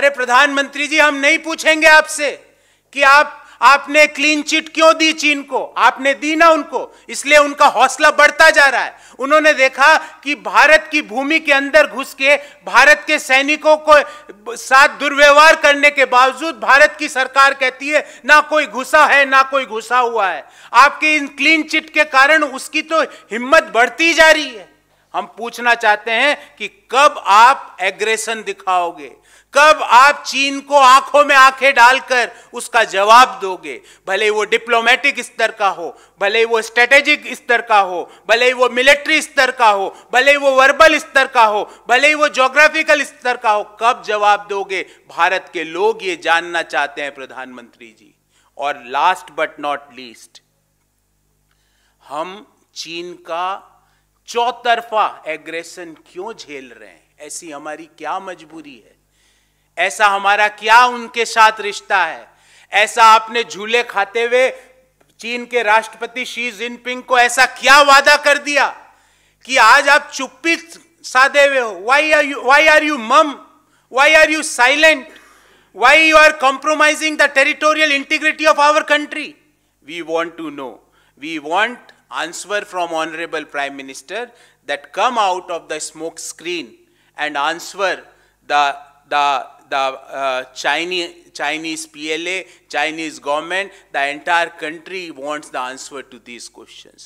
अरे प्रधानमंत्री जी हम नहीं पूछेंगे आपसे कि आप आपने क्लीन चिट क्यों दी चीन को आपने दी ना उनको इसलिए उनका हौसला बढ़ता जा रहा है उन्होंने देखा कि भारत की भूमि के अंदर घुस के भारत के सैनिकों को साथ दुर्व्यवहार करने के बावजूद भारत की सरकार कहती है ना कोई घुसा है ना कोई घुसा हुआ है आपके इन क्लीन चिट के कारण उसकी तो हिम्मत बढ़ती जा रही है हम पूछना चाहते हैं कि कब आप एग्रेशन दिखाओगे कब आप चीन को आंखों में आंखें डालकर उसका जवाब दोगे भले वो डिप्लोमेटिक स्तर का हो भले वो स्ट्रेटेजिक स्तर का हो भले वो मिलिट्री स्तर का हो भले वो वर्बल स्तर का हो भले वो जोग्राफिकल स्तर का हो कब जवाब दोगे भारत के लोग ये जानना चाहते हैं प्रधानमंत्री जी और लास्ट बट नॉट लीस्ट हम चीन का चौतरफा एग्रेशन क्यों झेल रहे हैं ऐसी हमारी क्या मजबूरी है ऐसा हमारा क्या उनके साथ रिश्ता है ऐसा आपने झूले खाते हुए चीन के राष्ट्रपति शी जिनपिंग को ऐसा क्या वादा कर दिया कि आज आप चुप्पी साधे हुए हो why are you why are you mum why are you silent why you are compromising the territorial integrity of our country we want to know we want answer from Honorable Prime Minister that come out of the smoke screen and answer the, the, the uh, Chinese, Chinese PLA, Chinese government, the entire country wants the answer to these questions.